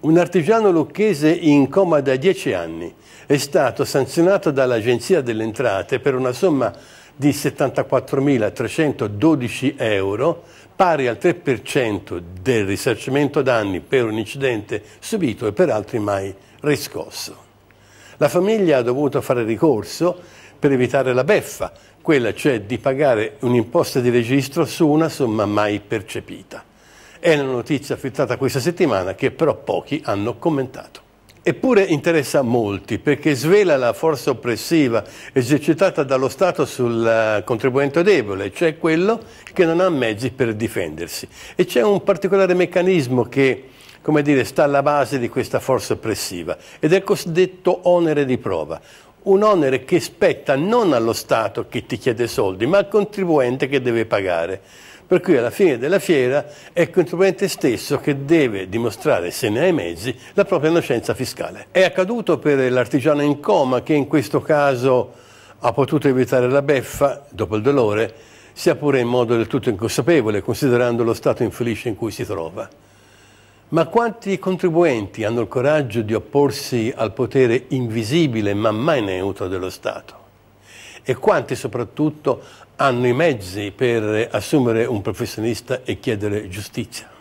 Un artigiano lucchese in coma da dieci anni è stato sanzionato dall'Agenzia delle Entrate per una somma di 74.312 euro, pari al 3% del risarcimento danni per un incidente subito e per altri mai riscosso. La famiglia ha dovuto fare ricorso per evitare la beffa, quella cioè di pagare un'imposta di registro su una somma mai percepita. È una notizia filtrata questa settimana che però pochi hanno commentato. Eppure interessa molti perché svela la forza oppressiva esercitata dallo Stato sul eh, contribuente debole, cioè quello che non ha mezzi per difendersi. E c'è un particolare meccanismo che come dire, sta alla base di questa forza oppressiva ed è il cosiddetto onere di prova. Un onere che spetta non allo Stato che ti chiede soldi, ma al contribuente che deve pagare. Per cui alla fine della fiera è il contribuente stesso che deve dimostrare, se ne ha i mezzi, la propria innocenza fiscale. È accaduto per l'artigiano in coma che in questo caso ha potuto evitare la beffa, dopo il dolore, sia pure in modo del tutto inconsapevole, considerando lo stato infelice in cui si trova. Ma quanti contribuenti hanno il coraggio di opporsi al potere invisibile ma mai neutro dello Stato? e quanti soprattutto hanno i mezzi per assumere un professionista e chiedere giustizia.